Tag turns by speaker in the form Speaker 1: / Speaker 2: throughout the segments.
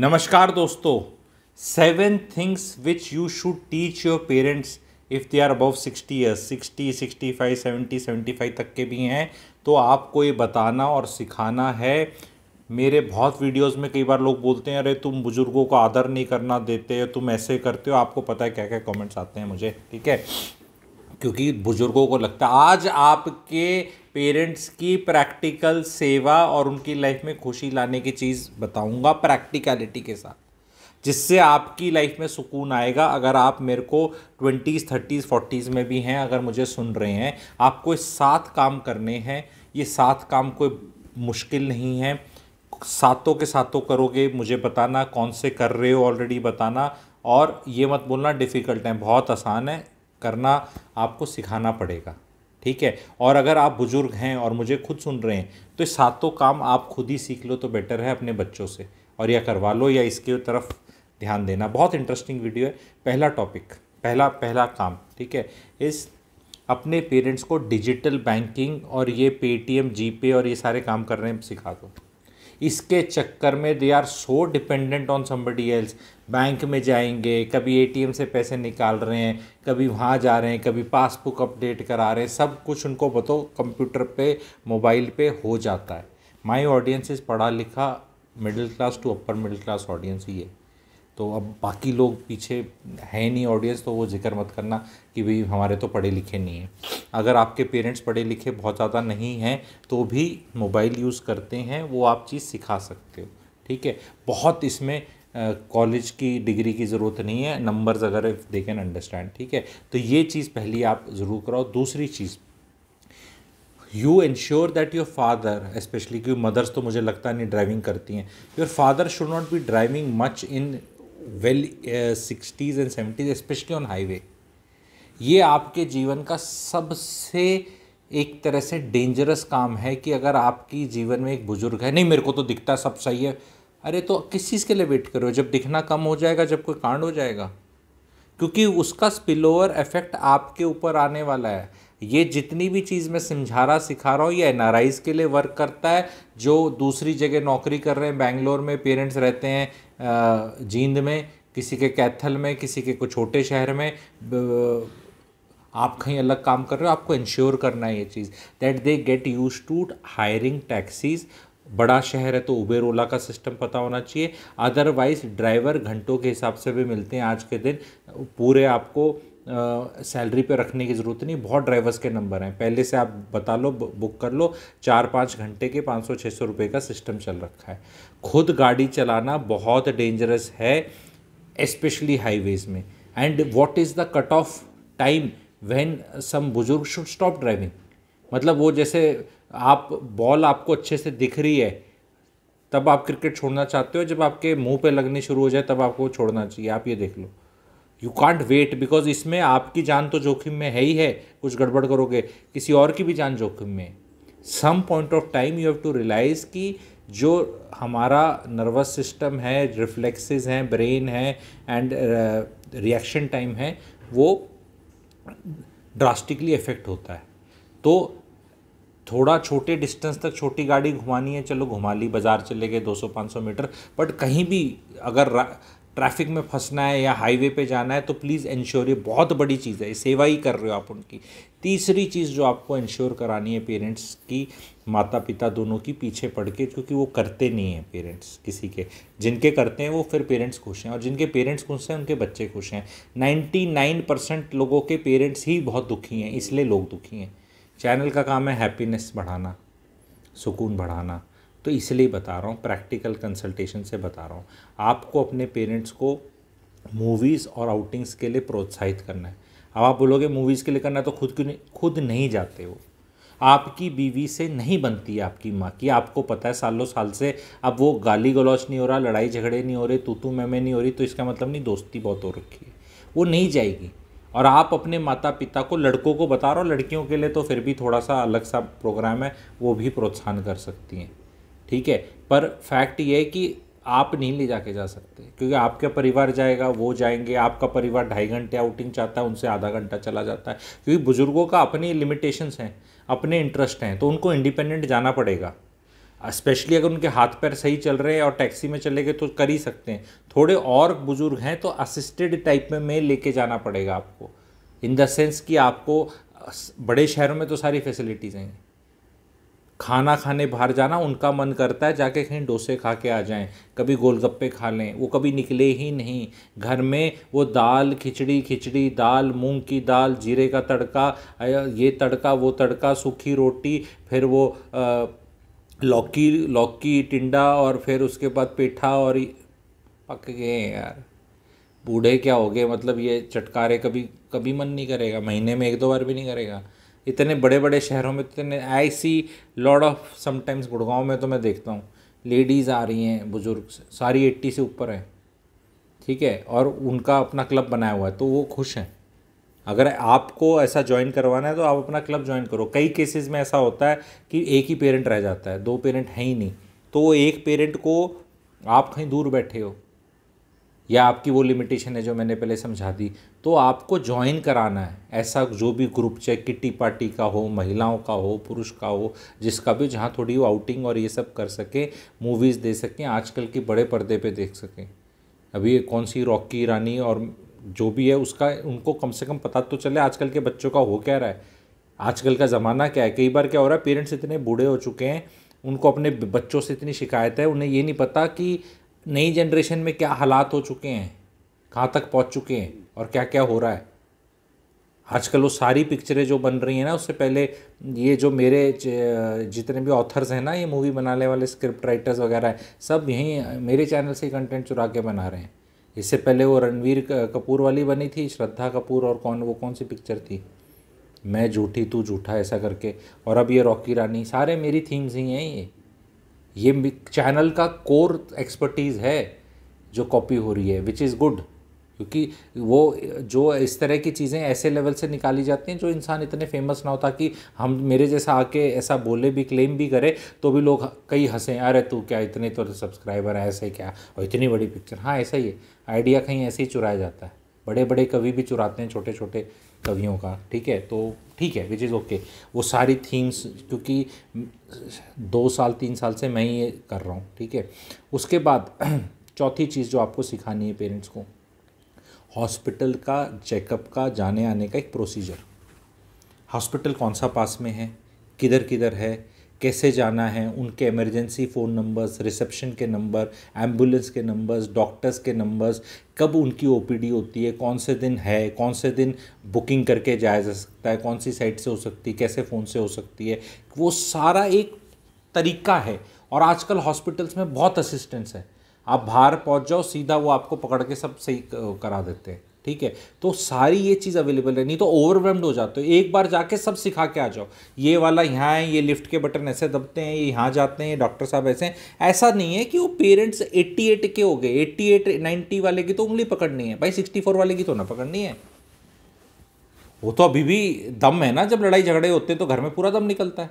Speaker 1: नमस्कार दोस्तों seven things which you should teach your parents if they are above sixty years sixty sixty five seventy seventy five तक के भी हैं तो आपको ये बताना और सिखाना है मेरे बहुत वीडियोस में कई बार लोग बोलते हैं अरे तुम बुज़ुर्गों को आदर नहीं करना देते हो तुम ऐसे करते हो आपको पता है क्या क्या कमेंट्स आते हैं मुझे ठीक है क्योंकि बुज़ुर्गों को लगता है आज आपके पेरेंट्स की प्रैक्टिकल सेवा और उनकी लाइफ में खुशी लाने की चीज़ बताऊंगा प्रैक्टिकलिटी के साथ जिससे आपकी लाइफ में सुकून आएगा अगर आप मेरे को ट्वेंटीज़ थर्टीज़ फोर्टीज़ में भी हैं अगर मुझे सुन रहे हैं आपको सात काम करने हैं ये सात काम कोई मुश्किल नहीं है सातों के सातों करोगे मुझे बताना कौन से कर रहे हो ऑलरेडी बताना और ये मत बोलना डिफ़िकल्ट है बहुत आसान है करना आपको सिखाना पड़ेगा ठीक है और अगर आप बुज़ुर्ग हैं और मुझे खुद सुन रहे हैं तो सातों काम आप खुद ही सीख लो तो बेटर है अपने बच्चों से और या करवा लो या इसके तरफ ध्यान देना बहुत इंटरेस्टिंग वीडियो है पहला टॉपिक पहला पहला काम ठीक है इस अपने पेरेंट्स को डिजिटल बैंकिंग और ये पेटीएम जीपे और ये सारे काम करने सिखा दो इसके चक्कर में they are so dependent on somebody else bank में जाएंगे कभी एटीएम से पैसे निकाल रहे हैं कभी वहाँ जा रहे हैं कभी पासबुक अपडेट करा रहे हैं सब कुछ उनको बताओ कंप्यूटर पे मोबाइल पे हो जाता है माय ऑडियंस इज़ पढ़ा लिखा middle class to upper middle class audience ही है तो अब बाकी लोग पीछे हैं नहीं ऑडियंस तो वो जिक्र मत करना कि भाई हमारे तो पढ़े लिखे नहीं हैं अगर आपके पेरेंट्स पढ़े लिखे बहुत ज़्यादा नहीं हैं तो भी मोबाइल यूज़ करते हैं वो आप चीज़ सिखा सकते हो ठीक है बहुत इसमें कॉलेज की डिग्री की ज़रूरत नहीं है नंबर्स अगर इफ़ दे कैन अंडरस्टैंड ठीक है तो ये चीज़ पहली आप ज़रूर कराओ दूसरी चीज़ you ensure that your father specially क्योंकि मदर्स तो मुझे लगता नहीं ड्राइविंग करती हैं your father should not be driving much in well sixties and seventies specially on highway ये आपके जीवन का सबसे एक तरह से डेंजरस काम है कि अगर आपकी जीवन में एक बुज़ुर्ग है नहीं मेरे को तो दिखता सब सही है अरे तो किस चीज़ के लिए वेट करो जब दिखना कम हो जाएगा जब कोई कांड हो जाएगा क्योंकि उसका स्पिल ओवर इफेक्ट आपके ऊपर आने वाला है ये जितनी भी चीज़ मैं समझा रहा सिखा रहा हूँ ये एन के लिए वर्क करता है जो दूसरी जगह नौकरी कर रहे हैं बैंगलोर में पेरेंट्स रहते हैं जींद में किसी के कैथल में किसी के कुछ छोटे शहर में आप कहीं अलग काम कर रहे हो आपको इंश्योर करना है ये चीज़ that they get use to hiring taxis बड़ा शहर है तो उबेर ओला का सिस्टम पता होना चाहिए अदरवाइज ड्राइवर घंटों के हिसाब से भी मिलते हैं आज के दिन पूरे आपको सैलरी पे रखने की ज़रूरत नहीं बहुत ड्राइवर्स के नंबर हैं पहले से आप बता लो बुक कर लो चार पाँच घंटे के पाँच सौ छः सौ रुपये का सिस्टम चल रखा है खुद गाड़ी चलाना बहुत डेंजरस है इस्पेशली हाईवेज में and what is the cut off time when some बुजुर्ग शुड स्टॉप ड्राइविंग मतलब वो जैसे आप बॉल आपको अच्छे से दिख रही है तब आप क्रिकेट छोड़ना चाहते हो जब आपके मुंह पे लगनी शुरू हो जाए तब आपको छोड़ना चाहिए आप ये देख लो यू कॉन्ट वेट बिकॉज इसमें आपकी जान तो जोखिम में है ही है कुछ गड़बड़ करोगे किसी और की भी जान जोखिम में some point of time you have to realise कि जो हमारा नर्वस सिस्टम है रिफ्लेक्सेस हैं ब्रेन है एंड रिएक्शन टाइम है वो ड्रास्टिकली इफेक्ट होता है तो थोड़ा छोटे डिस्टेंस तक छोटी गाड़ी घुमानी है चलो घुमा ली बाज़ार चले गए 200-500 मीटर बट कहीं भी अगर ट्रैफिक में फंसना है या हाईवे पे जाना है तो प्लीज़ इंश्योर ये बहुत बड़ी चीज़ है सेवा ही कर रहे हो आप उनकी तीसरी चीज़ जो आपको इंश्योर करानी है पेरेंट्स की माता पिता दोनों की पीछे पड़ के क्योंकि वो करते नहीं हैं पेरेंट्स किसी के जिनके करते हैं वो फिर पेरेंट्स खुश हैं और जिनके पेरेंट्स खुश हैं उनके बच्चे खुश हैं नाइन्टी परसेंट लोगों के पेरेंट्स ही बहुत दुखी हैं इसलिए लोग दुखी हैं चैनल का काम है हैप्पीनेस बढ़ाना सुकून बढ़ाना तो इसलिए बता रहा हूँ प्रैक्टिकल कंसल्टेशन से बता रहा हूँ आपको अपने पेरेंट्स को मूवीज़ और आउटिंग्स के लिए प्रोत्साहित करना है अब आप बोलोगे मूवीज़ के लिए करना तो खुद क्यों नहीं खुद नहीं जाते हो आपकी बीवी से नहीं बनती है आपकी माँ की आपको पता है सालों साल से अब वो गाली गलौच नहीं हो रहा लड़ाई झगड़े नहीं हो रहे तो तू मैं मैं नहीं हो रही तो इसका मतलब नहीं दोस्ती बहुत हो रखी है वो नहीं जाएगी और आप अपने माता पिता को लड़कों को बता रहे हो लड़कियों के लिए तो फिर भी थोड़ा सा अलग सा प्रोग्राम है वो भी प्रोत्साहन कर सकती हैं ठीक है पर फैक्ट ये है कि आप नहीं ले जाके जा सकते क्योंकि आपका परिवार जाएगा वो जाएंगे आपका परिवार ढाई घंटे आउटिंग चाहता है उनसे आधा घंटा चला जाता है क्योंकि बुज़ुर्गों का अपनी लिमिटेशंस हैं अपने इंटरेस्ट हैं तो उनको इंडिपेंडेंट जाना पड़ेगा स्पेशली अगर उनके हाथ पैर सही चल रहे हैं और टैक्सी में चले गए तो कर ही सकते हैं थोड़े और बुज़ुर्ग हैं तो असिस्टेड टाइप में मैं लेके जाना पड़ेगा आपको इन द सेंस कि आपको बड़े शहरों में तो सारी फैसिलिटीज़ हैं खाना खाने बाहर जाना उनका मन करता है जाके कहीं डोसे खा के आ जाएं कभी गोलगप्पे खा लें वो कभी निकले ही नहीं घर में वो दाल खिचड़ी खिचड़ी दाल मूंग की दाल जीरे का तड़का ये तड़का वो तड़का सूखी रोटी फिर वो आ, लौकी लौकी टिंडा और फिर उसके बाद पेठा और पक गए हैं यार बूढ़े क्या हो गए मतलब ये चटकारे कभी कभी मन नहीं करेगा महीने में एक दो बार भी नहीं करेगा इतने बड़े बड़े शहरों में इतने I see lot of sometimes Gurgaon में तो मैं देखता हूँ लेडीज़ आ रही हैं बुज़ुर्ग सारी एट्टी से ऊपर हैं ठीक है और उनका अपना क्लब बनाया हुआ है तो वो खुश हैं अगर आपको ऐसा ज्वाइन करवाना है तो आप अपना क्लब ज्वाइन करो कई केसेस में ऐसा होता है कि एक ही पेरेंट रह जाता है दो पेरेंट हैं ही नहीं तो वो एक पेरेंट को आप कहीं दूर बैठे हो या आपकी वो लिमिटेशन है जो मैंने पहले समझा दी तो आपको ज्वाइन कराना है ऐसा जो भी ग्रुप चाहे किट्टी पार्टी का हो महिलाओं का हो पुरुष का हो जिसका भी जहाँ थोड़ी वो आउटिंग और ये सब कर सकें मूवीज़ दे सकें आजकल के बड़े पर्दे पे देख सकें अभी कौन सी रॉकी रानी और जो भी है उसका उनको कम से कम पता तो चले आजकल के बच्चों का हो क्या रहा है आजकल का ज़माना क्या है कई बार क्या हो रहा है पेरेंट्स इतने बूढ़े हो चुके हैं उनको अपने बच्चों से इतनी शिकायत है उन्हें ये नहीं पता कि नई जनरेशन में क्या हालात हो चुके हैं कहाँ तक पहुँच चुके हैं और क्या क्या हो रहा है आजकल वो सारी पिक्चरें जो बन रही हैं ना उससे पहले ये जो मेरे जितने भी ऑथर्स हैं ना ये मूवी बनाने वाले स्क्रिप्ट राइटर्स वगैरह हैं सब यहीं मेरे चैनल से कंटेंट चुरा के बना रहे हैं इससे पहले वो रणवीर कपूर वाली बनी थी श्रद्धा कपूर और कौन वो कौन सी पिक्चर थी मैं झूठी तू झूठा ऐसा करके और अब ये रॉकी रानी सारे मेरी थीम्स ही हैं ये ये चैनल का कोर एक्सपर्टीज़ है जो कॉपी हो रही है विच इज़ गुड क्योंकि वो जो इस तरह की चीज़ें ऐसे लेवल से निकाली जाती हैं जो इंसान इतने फेमस ना होता कि हम मेरे जैसा आके ऐसा बोले भी क्लेम भी करे तो भी लोग कई हंसे अरे तू क्या इतने तो सब्सक्राइबर हैं ऐसे क्या और इतनी बड़ी पिक्चर हाँ ऐसा ही है आइडिया कहीं ऐसे ही चुराया जाता है बड़े बड़े कवि भी चुराते हैं छोटे छोटे कवियों का ठीक है तो ठीक है विच इज़ ओके वो सारी थीम्स क्योंकि दो साल तीन साल से मैं ही ये कर रहा हूँ ठीक है उसके बाद चौथी चीज़ जो आपको सिखानी है पेरेंट्स को हॉस्पिटल का चेकअप का जाने आने का एक प्रोसीजर हॉस्पिटल कौन सा पास में है किधर किधर है कैसे जाना है उनके इमरजेंसी फ़ोन नंबर्स रिसेप्शन के नंबर एम्बुलेंस के नंबर्स डॉक्टर्स के नंबर्स कब उनकी ओपीडी होती है कौन से दिन है कौन से दिन बुकिंग करके जाया जा सकता है कौन सी साइट से हो सकती है कैसे फ़ोन से हो सकती है वो सारा एक तरीका है और आजकल हॉस्पिटल्स में बहुत असिस्टेंस है आप बाहर पहुंच जाओ सीधा वो आपको पकड़ के सब सही करा देते हैं ठीक है तो सारी ये चीज़ अवेलेबल है नहीं तो ओवरवेम्ड हो जाते हो एक बार जाके सब सिखा के आ जाओ ये वाला यहाँ है ये लिफ्ट के बटन ऐसे दबते हैं ये यहाँ जाते हैं डॉक्टर साहब ऐसे हैं ऐसा नहीं है कि वो पेरेंट्स 88 के हो गए 88 90 वाले की तो उंगली पकड़नी है भाई 64 वाले की तो ना पकड़नी है वो तो अभी भी दम है ना जब लड़ाई झगड़े होते हैं तो घर में पूरा दम निकलता है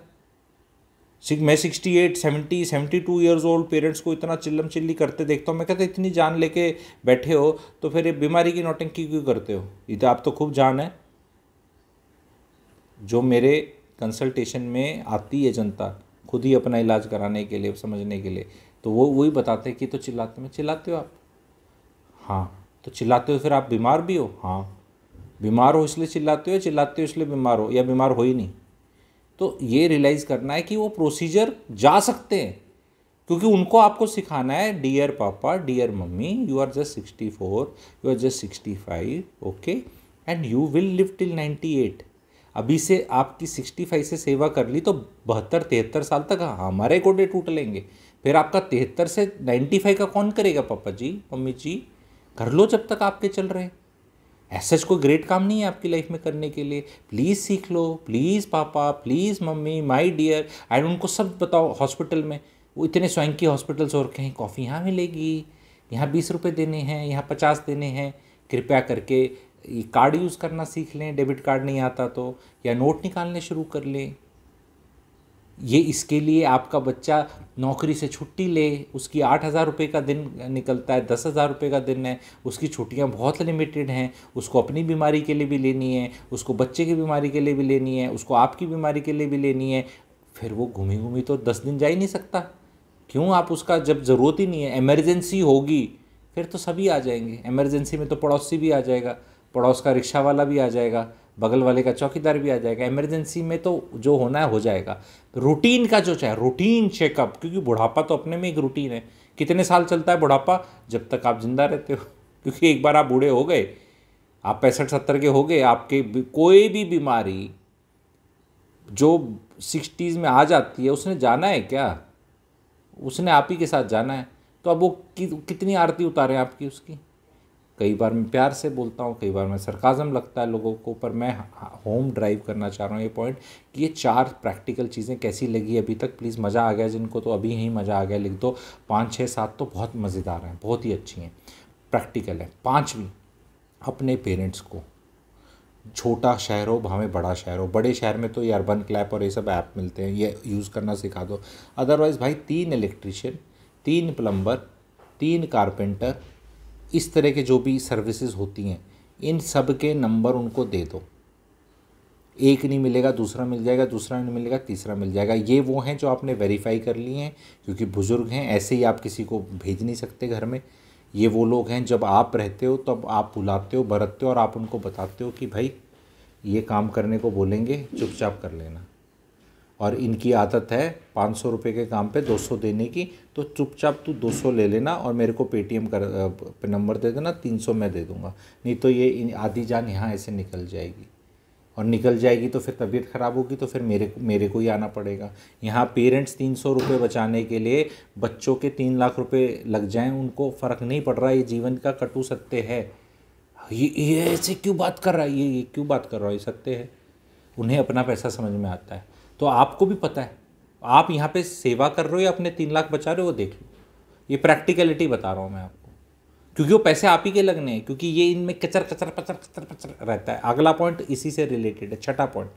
Speaker 1: मैं sixty eight seventy seventy two years old parents को इतना चिल्लम चिल्ली करते देखता हूँ मैं कहता इतनी जान लेके बैठे हो तो फिर ये बीमारी की नोटिंग क्यों करते हो ये तो आप तो खूब जान है जो मेरे कंसल्टेशन में आती है जनता खुद ही अपना इलाज कराने के लिए समझने के लिए तो वो वही बताते कि तो चिल्लाते में चिल्लाते हो आप हाँ तो चिल्लाते हो फिर आप बीमार भी हो हाँ बीमार हो इसलिए चिल्लाते हो चिल्लाते हो इसलिए बीमार हो या बीमार हो ही नहीं तो ये रियलाइज़ करना है कि वो प्रोसीजर जा सकते हैं क्योंकि उनको आपको सिखाना है dear papa dear mummy you are just sixty four you are just sixty five okay and you will live till ninety eight अभी से आपकी सिक्सटी फाइव से सेवा कर ली तो बहत्तर तिहत्तर साल तक हमारे गोडे टूट लेंगे फिर आपका तिहत्तर से नाइन्टी फाइव का कौन करेगा पापा जी मम्मी जी कर लो जब तक आपके चल रहे हैं ऐसा कोई ग्रेट काम नहीं है आपकी लाइफ में करने के लिए प्लीज़ सीख लो please papa please mummy my dear and उनको सब बताओ हॉस्पिटल में वो इतने स्वयं के हॉस्पिटल्स और कहीं कॉफ़ी यहाँ मिलेगी यहाँ बीस रुपये देने हैं यहाँ पचास देने हैं कृपया करके कार्ड यूज़ करना सीख लें डेबिट कार्ड नहीं आता तो या नोट निकालने शुरू कर लें ये इसके लिए आपका बच्चा नौकरी से छुट्टी ले उसकी आठ हज़ार रुपये का दिन निकलता है दस हज़ार रुपये का दिन है उसकी छुट्टियां बहुत लिमिटेड हैं उसको अपनी बीमारी के लिए भी लेनी है उसको बच्चे की बीमारी के लिए भी लेनी है उसको आपकी बीमारी के लिए भी लेनी है फिर वो घूमी घूमी तो दस दिन जा ही नहीं सकता क्यों आप उसका जब ज़रूरत ही नहीं है एमरजेंसी होगी फिर तो सभी आ जाएंगे एमरजेंसी में तो पड़ोसी भी आ जाएगा पड़ोस का रिक्शा वाला भी आ जाएगा बगल वाले का चौकीदार भी आ जाएगा इमरजेंसी में तो जो होना है हो जाएगा रूटीन का जो चाहे रूटीन चेकअप क्योंकि बुढ़ापा तो अपने में एक रूटीन है कितने साल चलता है बुढ़ापा जब तक आप जिंदा रहते हो क्योंकि एक बार आप बूढ़े हो गए आप पैंसठ सत्तर के हो गए आपके कोई भी बीमारी जो सिक्सटीज़ में आ जाती है उसने जाना है क्या उसने आप ही के साथ जाना है तो अब वो कि, कितनी आरती उतारे आपकी उसकी कई बार मैं प्यार से बोलता हूँ कई बार मैं सरकाज़म लगता है लोगों को पर मैं होम ड्राइव करना चाह रहा हूँ ये पॉइंट कि ये चार प्रैक्टिकल चीज़ें कैसी लगी अभी तक प्लीज़ मज़ा आ गया जिनको तो अभी ही मज़ा आ गया लिख दो पाँच छः सात तो बहुत मज़ेदार हैं बहुत ही अच्छी हैं प्रैक्टिकल हैं पाँचवीं अपने पेरेंट्स को छोटा शहर हो भावें बड़ा शहर हो बड़े शहर में तो ये अर्बन क्लैप और ये सब ऐप मिलते हैं ये यूज़ करना सिखा दो अदरवाइज़ भाई तीन इलेक्ट्रिशियन तीन प्लम्बर तीन कारपेंटर इस तरह के जो भी सर्विसेज होती हैं इन सब के नंबर उनको दे दो एक नहीं मिलेगा दूसरा मिल जाएगा दूसरा नहीं मिलेगा तीसरा मिल जाएगा ये वो हैं जो आपने वेरीफाई कर लिए हैं क्योंकि बुज़ुर्ग हैं ऐसे ही आप किसी को भेज नहीं सकते घर में ये वो लोग हैं जब आप रहते हो तब आप बुलाते हो बरतते हो और आप उनको बताते हो कि भाई ये काम करने को बोलेंगे चुपचाप कर लेना और इनकी आदत है पाँच सौ रुपये के काम पे दो सौ देने की तो चुपचाप तू दो सौ ले लेना और मेरे को पेटीएम कर पे नंबर दे देना तीन सौ मैं दे दूँगा नहीं तो ये इन आधी जान यहाँ ऐसे निकल जाएगी और निकल जाएगी तो फिर तबीयत ख़राब होगी तो फिर मेरे मेरे को ही आना पड़ेगा यहाँ पेरेंट्स तीन सौ रुपये बचाने के लिए बच्चों के तीन लाख रुपये लग जाएं उनको फ़र्क नहीं पड़ रहा ये जीवन का कटु सत्य है ये ये ऐसे क्यों बात कर रहा है ये ये क्यों बात कर रहा है ये सत्य है उन्हें अपना पैसा समझ में आता है तो आपको भी पता है आप यहाँ पे सेवा कर रहे हो या अपने तीन लाख बचा रहे हो वो देख लो ये प्रैक्टिकलिटी बता रहा हूँ मैं आपको क्योंकि वो पैसे आप ही के लगने हैं क्योंकि ये इनमें कचर कचर कचर कचर कचर रहता है अगला पॉइंट इसी से रिलेटेड है छठा point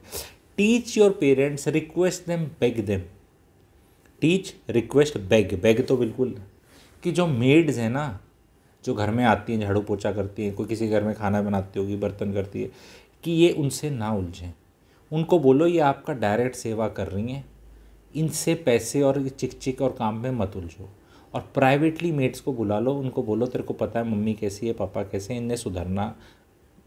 Speaker 1: teach your parents request them beg them teach request beg beg तो बिल्कुल कि जो मेड्स हैं ना जो घर में आती हैं झाड़ू पोछा करती हैं कोई किसी घर में खाना बनाती होगी बर्तन करती है कि ये उनसे ना उलझें उनको बोलो ये आपका डायरेक्ट सेवा कर रही हैं इनसे पैसे और चिक चिक और काम में मत उलझो और प्राइवेटली मेट्स को बुला लो उनको बोलो तेरे को पता है मम्मी कैसी है पापा कैसे हैं इनने सुधरना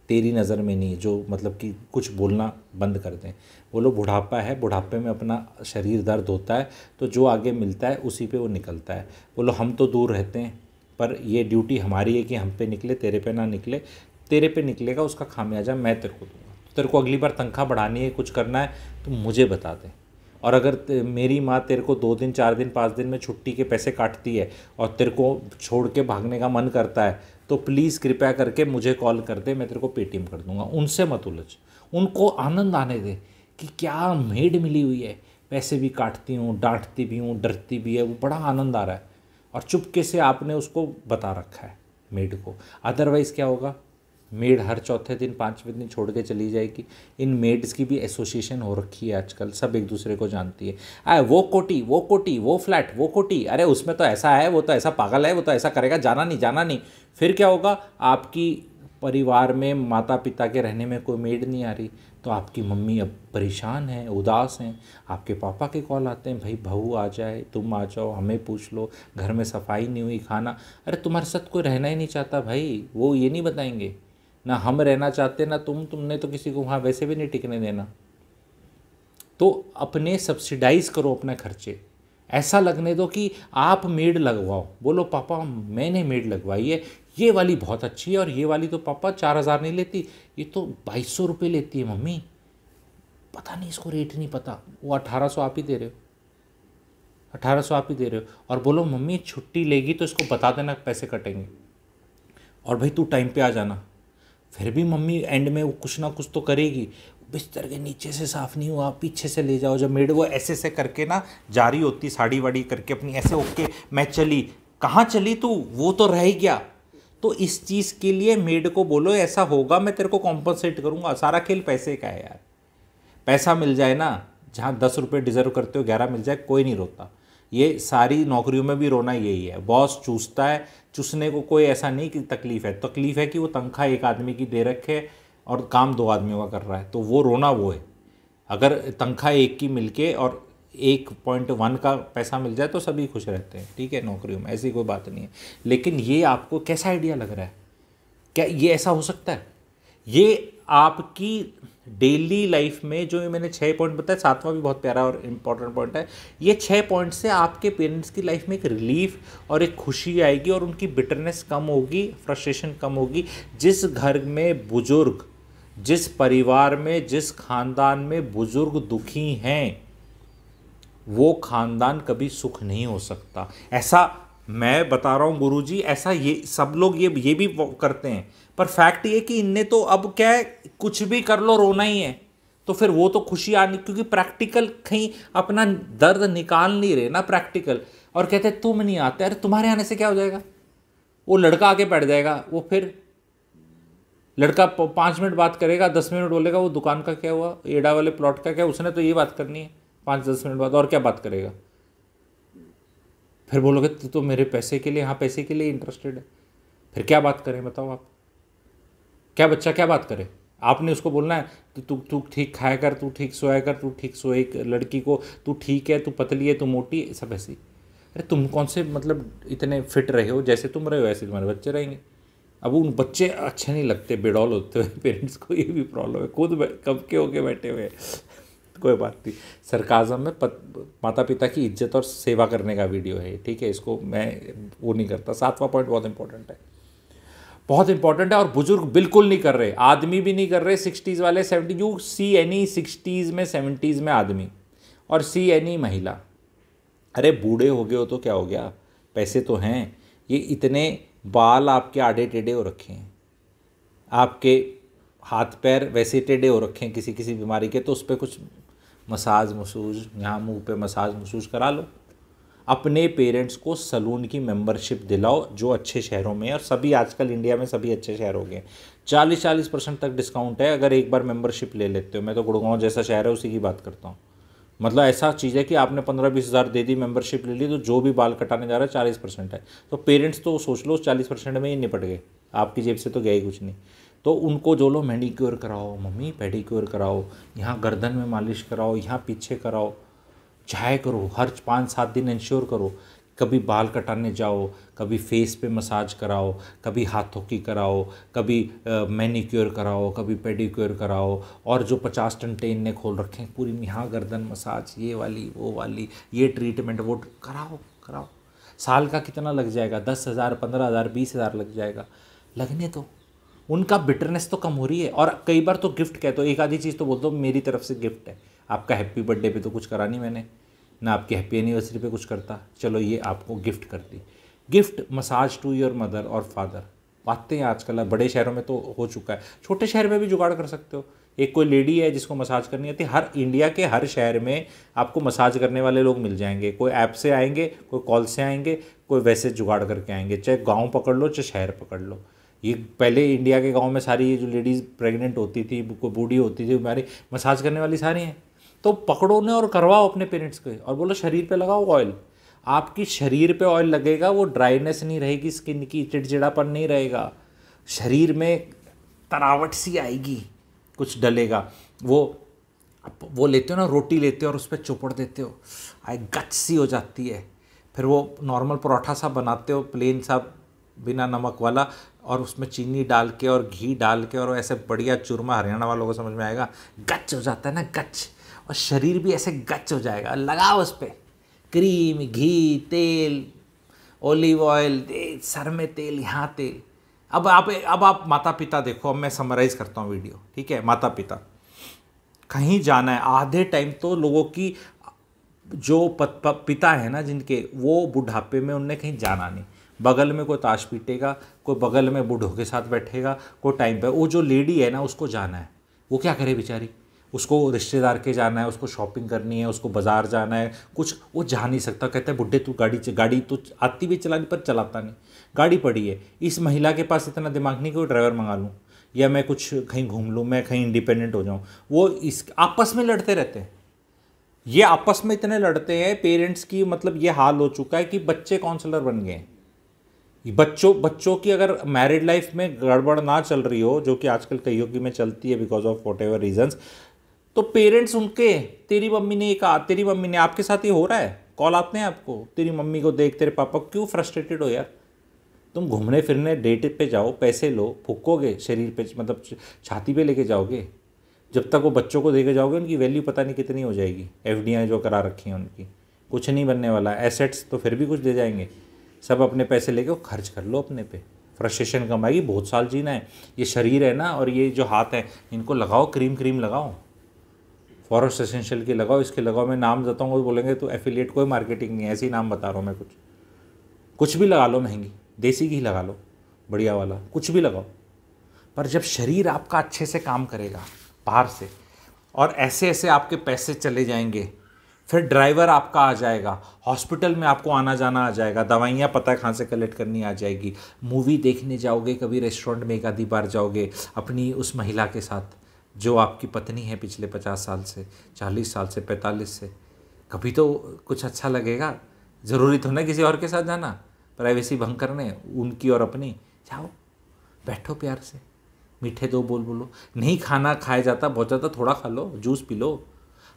Speaker 1: तेरी नज़र में नहीं जो मतलब कि कुछ बोलना बंद कर दें बोलो बुढ़ापा है बुढ़ापे में अपना शरीर दर्द होता है तो जो आगे मिलता है उसी पे वो निकलता है बोलो हम तो दूर रहते हैं पर ये ड्यूटी हमारी है कि हम पे निकले तेरे पे ना निकले तेरे पे निकलेगा उसका खामियाजा मैं तेरे को दूँगा तेरे को अगली बार तनख्वाह बढ़ानी है कुछ करना है तो मुझे बता दे और अगर मेरी माँ तेरे को दो दिन चार दिन पाँच दिन में छुट्टी के पैसे काटती है और तेरे को छोड़ के भागने का मन करता है तो प्लीज़ कृपया करके मुझे कॉल कर दे मैं तेरे को पेटीएम कर दूंगा उनसे मत उलझ उनको आनंद आने दे कि क्या मेड मिली हुई है पैसे भी काटती हूँ डांटती भी हूँ डरती भी है वो बड़ा आनंद आ रहा है और चुपके से आपने उसको बता रखा है मेड को अदरवाइज़ क्या होगा मेड हर चौथे दिन पाँचवें दिन छोड़ के चली जाएगी इन मेड्स की भी एसोसिएशन हो रखी है आजकल सब एक दूसरे को जानती है अरे वो कोटी वो कोटी वो फ्लैट वो कोटी अरे उसमें तो ऐसा है वो तो ऐसा पागल है वो तो ऐसा करेगा जाना नहीं जाना नहीं फिर क्या होगा आपकी परिवार में माता पिता के रहने में कोई मेड नहीं आ रही तो आपकी मम्मी अब परेशान है उदास हैं आपके पापा के कॉल आते हैं भाई बहू आ जाए तुम आ जाओ हमें पूछ लो घर में सफाई नहीं हुई खाना अरे तुम्हारे साथ कोई रहना ही नहीं चाहता भाई वो ये नहीं बताएंगे ना हम रहना चाहते ना तुम तुमने तो किसी को वहाँ वैसे भी नहीं टिकने देना तो अपने सब्सिडाइज करो अपने खर्चे ऐसा लगने दो कि आप मेड लगवाओ बोलो पापा मैंने मेड लगवाई है ये वाली बहुत अच्छी है और ये वाली तो पापा चार हज़ार नहीं लेती ये तो बाईस सौ रुपये लेती है मम्मी पता नहीं इसको रेट नहीं पता वो अठारह सौ आप ही दे रहे हो अठारह सौ आप ही दे रहे हो और बोलो मम्मी छुट्टी लेगी तो इसको बता देना पैसे कटेंगे और भाई तू टाइम पे आ जाना फिर भी मम्मी एंड में वो कुछ ना कुछ तो करेगी बिस्तर के नीचे से साफ़ नहीं हुआ पीछे से ले जाओ जब मेड वो ऐसे ऐसे करके ना जारी होती साड़ी वाड़ी करके अपनी ऐसे ओके मैं चली कहाँ चली तू वो तो रह गया तो इस चीज़ के लिए मेड को बोलो ऐसा होगा मैं तेरे को कॉम्पनसेट करूँगा सारा खेल पैसे का है यार पैसा मिल जाए ना जहाँ दस रुपये डिज़र्व करते हो ग्यारह मिल जाए कोई नहीं रोता ये सारी नौकरियों में भी रोना यही है बॉस चूसता है चूसने को कोई ऐसा नहीं कि तकलीफ़ है तकलीफ़ है कि वो तनख्वाह एक आदमी की दे रखे और काम दो आदमियों का कर रहा है तो वो रोना वो है अगर तनख्वाह एक की के और एक पॉइंट वन का पैसा मिल जाए तो सभी खुश रहते हैं ठीक है नौकरियों में ऐसी कोई बात नहीं है लेकिन ये आपको कैसा आइडिया लग रहा है क्या ये ऐसा हो सकता है ये आपकी डेली लाइफ में जो मैंने छः पॉइंट बताया सातवां भी बहुत प्यारा और इम्पॉर्टेंट पॉइंट है ये छः पॉइंट से आपके पेरेंट्स की लाइफ में एक रिलीफ और एक खुशी आएगी और उनकी बिटरनेस कम होगी फ्रस्ट्रेशन कम होगी जिस घर में बुजुर्ग जिस परिवार में जिस खानदान में बुजुर्ग दुखी हैं वो खानदान कभी सुख नहीं हो सकता ऐसा मैं बता रहा हूँ गुरु ऐसा ये सब लोग ये ये भी करते हैं पर फैक्ट ये कि इनने तो अब क्या है कुछ भी कर लो रोना ही है तो फिर वो तो खुशी आनी क्योंकि प्रैक्टिकल कहीं अपना दर्द निकाल नहीं रहे ना प्रैक्टिकल और कहते तुम नहीं आते अरे तुम्हारे आने से क्या हो जाएगा वो लड़का आके बैठ जाएगा वो फिर लड़का पाँच मिनट बात करेगा दस मिनट बोलेगा वो दुकान का क्या हुआ एडा वाले प्लॉट का क्या उसने तो ये बात करनी है पाँच दस मिनट बाद और क्या बात करेगा फिर बोलोगे तू तो, तो मेरे पैसे के लिए हाँ पैसे के लिए इंटरेस्टेड है फिर क्या बात करें बताओ आप क्या बच्चा क्या बात करे आपने उसको बोलना है कि तू तू ठीक खाया कर तू ठीक सोया कर तू ठीक सोए एक लड़की को तू ठीक है तू पतली है तू मोटी सब ऐसी अरे तुम कौन से मतलब इतने फिट रहे हो जैसे तुम रहे हो ऐसे तुम्हारे बच्चे रहेंगे अब उन बच्चे अच्छे नहीं लगते बेडॉल होते हुए पेरेंट्स को ये भी प्रॉब्लम है खुद कब के होके बैठे हुए कोई बात नहीं सरकाजम में पत, माता पिता की इज्जत और सेवा करने का वीडियो है ठीक है इसको मैं वो नहीं करता सातवां पॉइंट बहुत इंपॉर्टेंट है बहुत इंपॉर्टेंट है और बुजुर्ग बिल्कुल नहीं कर रहे आदमी भी नहीं कर रहे सिक्सटीज़ वाले seventy you see any sixties में सेवेंटीज़ में आदमी और सी एनी महिला अरे बूढ़े हो गए हो तो क्या हो गया पैसे तो हैं ये इतने बाल आपके आड़े टेढ़े हो रखे हैं आपके हाथ पैर वैसे टेढ़े हो रखे हैं किसी किसी बीमारी के तो उस पर कुछ मसाज मसूज यहाँ मुंह पे मसाज मसूज करा लो अपने पेरेंट्स को सलून की मेंबरशिप दिलाओ जो अच्छे शहरों में और सभी आजकल इंडिया में सभी अच्छे शहर हो गए चालीस चालीस परसेंट तक डिस्काउंट है अगर एक बार मेंबरशिप ले लेते हो मैं तो गुड़गांव जैसा शहर है उसी की बात करता हूँ मतलब ऐसा चीज़ है कि आपने पंद्रह बीस हज़ार दे दी मेंबरशिप ले ली तो जो भी बाल कटाने जा रहा है चालीस परसेंट है तो पेरेंट्स तो सोच लो चालीस परसेंट में ही निपट गए आपकी जेब से तो गया ही कुछ नहीं तो उनको जो लो मेडिक्योर कराओ मम्मी पेडिक्योर कराओ यहाँ गर्दन में मालिश कराओ यहाँ पीछे कराओ चाहे करो हर पाँच सात दिन इंश्योर करो कभी बाल कटाने जाओ कभी फेस पे मसाज कराओ कभी हाथों की कराओ कभी मैनिक्योर कराओ कभी पेडिक्योर कराओ और जो पचास टनटे इनने खोल रखे हैं पूरी यहाँ गर्दन मसाज ये वाली वो वाली ये ट्रीटमेंट वो कराओ कराओ साल का कितना लग जाएगा दस हज़ार पंद्रह हज़ार बीस हज़ार लग जाएगा लगने दो उनका बिटरनेस तो कम हो रही है और कई बार तो गिफ्ट कहते हो एक आधी चीज़ तो बोलते हो मेरी तरफ से गिफ्ट है आपका हैप्पी बर्थडे पे तो कुछ करा नहीं मैंने ना आपकी हैप्पी एनिवर्सरी पे कुछ करता चलो ये आपको गिफ्ट कर दी gift massage to your mother और फादर बातें आजकल बड़े शहरों में तो हो चुका है छोटे शहर में भी जुगाड़ कर सकते हो एक कोई लेडी है जिसको मसाज करनी आती है हर इंडिया के हर शहर में आपको मसाज करने वाले लोग मिल जाएंगे कोई ऐप से आएंगे कोई कॉल से आएंगे कोई वैसे जुगाड़ करके आएंगे चाहे गांव पकड़ लो चाहे शहर पकड़ लो ये पहले इंडिया के गांव में सारी ये जो लेडीज़ प्रेग्नेंट होती थी कोई बूढ़ी होती थी हमारी मसाज करने वाली सारी हैं तो पकड़ो ने और करवाओ अपने पेरेंट्स को और बोलो शरीर पे लगाओ ऑयल आपकी शरीर पे ऑयल लगेगा वो ड्राइनेस नहीं रहेगी स्किन की चिड़चिड़ापन नहीं रहेगा शरीर में तरावट सी आएगी कुछ डलेगा वो वो लेते हो ना रोटी लेते हो और उस पर चोपड़ देते हो आए गच सी हो जाती है फिर वो नॉर्मल परौठा सा बनाते हो प्लेन सा बिना नमक वाला और उसमें चीनी डाल के और घी डाल के और ऐसे बढ़िया चूरमा हरियाणा वालों को समझ में आएगा गच हो जाता है ना गच और शरीर भी ऐसे गच हो जाएगा लगाओ उस पर क्रीम घी तेल ओलिव ऑयल सर में तेल यहाँ तेल अब आप अब आप माता पिता देखो अब मैं समराइज़ करता हूँ वीडियो ठीक है माता पिता कहीं जाना है आधे टाइम तो लोगों की जो पत, प, पिता है ना जिनके वो बुढ़ापे में उनने कहीं जाना नहीं बगल में कोई ताश पीटेगा कोई बगल में बूढ़ों के साथ बैठेगा कोई टाइम पर वो जो लेडी है ना उसको जाना है वो क्या करे बेचारी उसको रिश्तेदार के जाना है उसको शॉपिंग करनी है उसको बाज़ार जाना है कुछ वो जा नहीं सकता कहता है बुढ़े तू गाड़ी गाड़ी तो आती भी चलानी पर चलाता नहीं गाड़ी पड़ी है इस महिला के पास इतना दिमाग नहीं कि वो ड्राइवर मंगा लूँ या मैं कुछ कहीं घूम लूँ मैं कहीं इंडिपेंडेंट हो जाऊँ वो इस आपस में लड़ते रहते हैं ये आपस में इतने लड़ते हैं पेरेंट्स की मतलब ये हाल हो चुका है कि बच्चे काउंसलर बन गए बच्चों बच्चों की अगर मैरिड लाइफ में गड़बड़ ना चल रही हो जो कि आजकल कईयों की में चलती है because of whatever reasons तो पेरेंट्स उनके तेरी मम्मी ने ये कहा तेरी मम्मी ने आपके साथ ये हो रहा है कॉल आते हैं आपको तेरी मम्मी को देख तेरे पापा क्यों फ्रस्ट्रेटेड हो यार तुम घूमने फिरने डेट पे जाओ पैसे लो फूकोगे शरीर पे मतलब छाती पे लेके जाओगे जब तक वो बच्चों को देके जाओगे उनकी वैल्यू पता नहीं कितनी हो जाएगी एफ जो करा रखी हैं उनकी कुछ नहीं बनने वाला एसेट्स तो फिर भी कुछ दे जाएंगे सब अपने पैसे लेके खर्च कर लो अपने पे फ्रस्ट्रेशन कमाएगी बहुत साल जीना है ये शरीर है ना और ये जो हाथ है इनको लगाओ क्रीम क्रीम लगाओ फॉरेस्ट एसेंशियल की लगाओ इसके लगाओ मैं नाम देता हूँ बोलेंगे तो एफिलिएट कोई मार्केटिंग नहीं है ऐसे ही नाम बता रहा हूँ मैं कुछ कुछ भी लगा लो महंगी देसी घी लगा लो बढ़िया वाला कुछ भी लगाओ पर जब शरीर आपका अच्छे से काम करेगा बाहर से और ऐसे ऐसे आपके पैसे चले जाएंगे फिर ड्राइवर आपका आ जाएगा हॉस्पिटल में आपको आना जाना आ जाएगा दवाइयाँ पता है कहाँ से कलेक्ट करनी आ जाएगी मूवी देखने जाओगे कभी रेस्टोरेंट में एक आधी बार जाओगे अपनी उस महिला के साथ जो आपकी पत्नी है पिछले पचास साल से चालीस साल से पैंतालीस से कभी तो कुछ अच्छा लगेगा ज़रूरी तो ना किसी और के साथ जाना प्राइवेसी भंग करने उनकी और अपनी जाओ बैठो प्यार से मीठे दो बोल बोलो नहीं खाना खाया जाता बहुत ज़्यादा थोड़ा खा लो जूस पी लो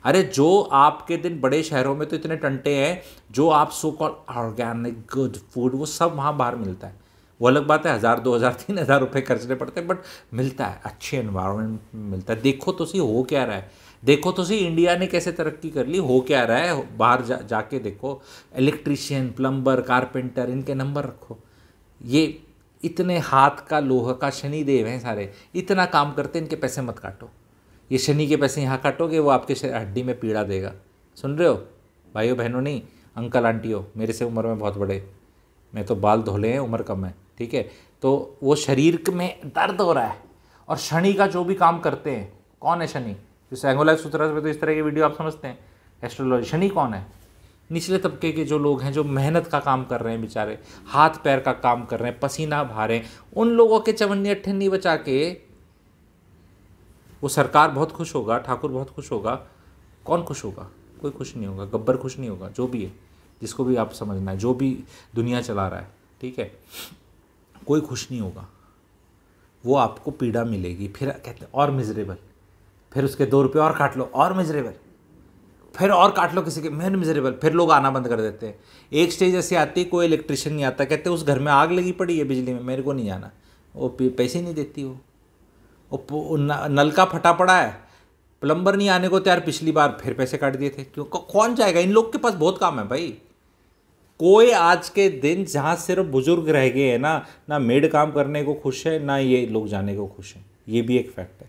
Speaker 1: अरे जो आपके दिन बड़े शहरों में तो इतने टंटे हैं जो आप so call organic good food वो सब वहाँ बाहर मिलता है वो अलग बात है हज़ार दो हज़ार तीन हज़ार रुपये खर्चने पड़ते हैं बट मिलता है अच्छे इन्वायरमेंट मिलता है देखो तो सही हो क्या रहा है देखो तो सही इंडिया ने कैसे तरक्की कर ली हो क्या रहा है बाहर जा जाके देखो इलेक्ट्रीशियन प्लम्बर कारपेंटर इनके नंबर रखो ये इतने हाथ का लोह का शनिदेव हैं सारे इतना काम करते इनके पैसे मत काटो ये शनि के पैसे यहाँ काटोगे वो आपके हड्डी में पीड़ा देगा सुन रहे हो भाइयों बहनों नहीं अंकल आंटी हो मेरे से उम्र में बहुत बड़े मैं तो बाल धोले हैं उम्र कम है ठीक है तो वो शरीर में दर्द हो रहा है और शनि का जो भी काम करते हैं कौन है शनि जैसे एंगोलाइज सूत्र में तो इस तरह की वीडियो आप समझते हैं एस्ट्रोलॉजी शनि कौन है निचले तबके के जो लोग हैं जो मेहनत का काम कर रहे हैं बेचारे हाथ पैर का काम कर रहे हैं पसीना भा रहे हैं उन लोगों के चवन्नी अट्ठन्नी बचा के वो सरकार बहुत खुश होगा ठाकुर बहुत खुश होगा कौन खुश होगा कोई खुश नहीं होगा गब्बर खुश नहीं होगा जो भी है जिसको भी आप समझना है जो भी दुनिया चला रहा है ठीक है कोई खुश नहीं होगा वो आपको पीड़ा मिलेगी फिर कहते और मिजरेबल फिर उसके दो रुपये और काट लो और मिजरेबल फिर और काट लो किसी के फिर मिजरेबल फिर लोग आना बंद कर देते हैं एक स्टेज ऐसी आती है कोई इलेक्ट्रिशियन नहीं आता कहते उस घर में आग लगी पड़ी है बिजली में मेरे को नहीं जाना वो पैसे नहीं देती वो वो नल का फटा पड़ा है प्लम्बर नहीं आने को तैयार पिछली बार फिर पैसे काट दिए थे क्यों कौन जाएगा इन लोग के पास बहुत काम है भाई कोई आज के दिन जहाँ सिर्फ बुजुर्ग रह गए हैं ना ना मेड काम करने को खुश है ना ये लोग जाने को खुश हैं ये भी एक फैक्ट है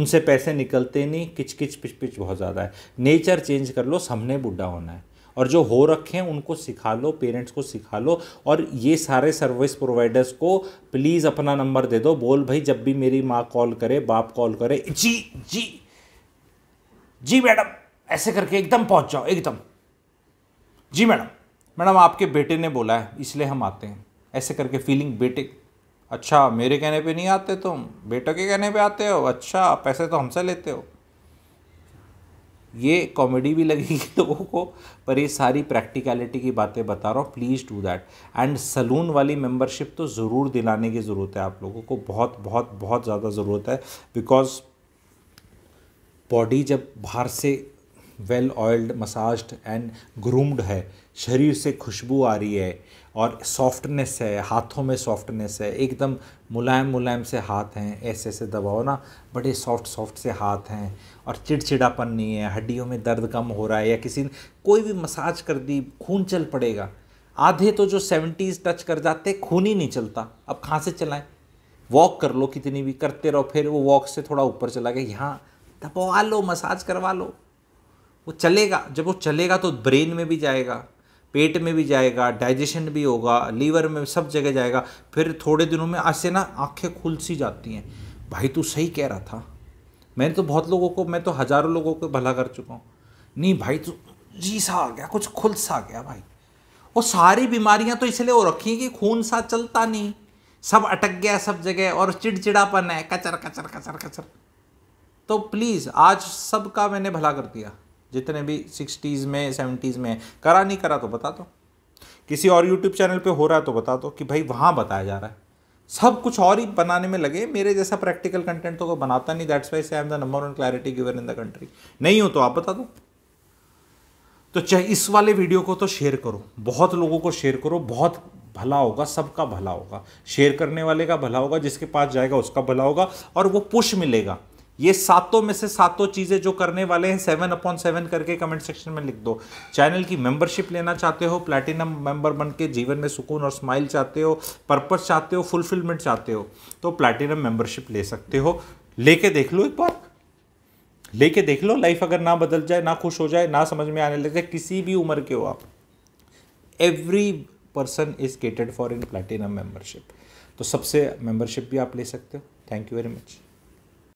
Speaker 1: उनसे पैसे निकलते नहीं किच किच पिच पिच बहुत ज़्यादा है नेचर चेंज कर लो सबने बुढ़ा होना है और जो हो रखे हैं उनको सिखा लो पेरेंट्स को सिखा लो और ये सारे सर्विस प्रोवाइडर्स को प्लीज़ अपना नंबर दे दो बोल भाई जब भी मेरी माँ कॉल करे बाप कॉल करे जी जी जी मैडम ऐसे करके एकदम पहुँच जाओ एकदम जी मैडम मैडम आपके बेटे ने बोला है इसलिए हम आते हैं ऐसे करके फीलिंग बेटे अच्छा मेरे कहने पे नहीं आते तुम बेटे के कहने पे आते हो अच्छा पैसे तो हमसे लेते हो ये कॉमेडी भी लगेगी लोगों को पर ये सारी प्रैक्टिकलिटी की बातें बता रहा हूँ please do that and salon वाली मेंबरशिप तो ज़रूर दिलाने की ज़रूरत है आप लोगों को बहुत बहुत बहुत ज़्यादा ज़रूरत है बिकॉज बॉडी जब बाहर से well oiled massaged and groomed है शरीर से खुशबू आ रही है और सॉफ्टनेस है हाथों में सॉफ्टनेस है एकदम मुलायम मुलायम से हाथ हैं ऐसे ऐसे दबाओ ना बड़े सॉफ्ट सॉफ्ट से हाथ हैं और चिड़चिड़ापन नहीं है हड्डियों में दर्द कम हो रहा है या किसी ने कोई भी मसाज कर दी खून चल पड़ेगा आधे तो जो सेवेंटीज़ टच कर जाते खून ही नहीं चलता अब कहाँ से चलाएं वॉक कर लो कितनी भी करते रहो फिर वो वॉक से थोड़ा ऊपर चला गया यहाँ दबवा लो मसाज करवा लो वो चलेगा जब वो चलेगा तो ब्रेन में भी जाएगा पेट में भी जाएगा डाइजेशन भी होगा लीवर में सब जगह जाएगा फिर थोड़े दिनों में ऐसे ना आँखें खुल सी जाती हैं भाई तू सही कह रहा था मैंने तो बहुत लोगों को मैं तो हज़ारों लोगों को भला कर चुका हूँ नहीं भाई तू जी सा आ गया कुछ खुल सा गया भाई वो सारी बीमारियां तो इसलिए हो रखी हैं कि खून सा चलता नहीं सब अटक गया सब जगह और चिड़चिड़ापन है कचर कचर कचर कचर तो प्लीज़ आज सबका मैंने भला कर दिया जितने भी सिक्सटीज़ में सेवेंटीज़ में करा नहीं करा तो बता दो किसी और यूट्यूब चैनल पे हो रहा है तो बता दो कि भाई वहाँ बताया जा रहा है सब कुछ और ही बनाने में लगे मेरे जैसा प्रैक्टिकल कंटेंट तो कोई बनाता नहीं that's why I am the number one clarity giver in the country नहीं हो तो आप बता दो तो चाहे इस वाले वीडियो को तो शेयर करो बहुत लोगों को शेयर करो बहुत भला होगा सबका भला होगा शेयर करने वाले का भला होगा जिसके पास जाएगा उसका भला होगा और वो पुश मिलेगा ये सातों में से सातों चीज़ें जो करने वाले हैं सेवन अपॉन सेवन करके कमेंट सेक्शन में लिख दो चैनल की मेंबरशिप लेना चाहते हो प्लैटिनम मेंबर बन के जीवन में सुकून और स्माइल चाहते हो पर्पस चाहते हो फुलफिलमेंट चाहते हो तो प्लैटिनम मेंबरशिप ले सकते हो लेके देख लो एक बार लेके देख लो लाइफ अगर ना बदल जाए ना खुश हो जाए ना समझ में आने लग जाए किसी भी उम्र के हो आप every person is catered for in platinum membership तो सबसे मेंबरशिप भी आप ले सकते हो थैंक यू वेरी मच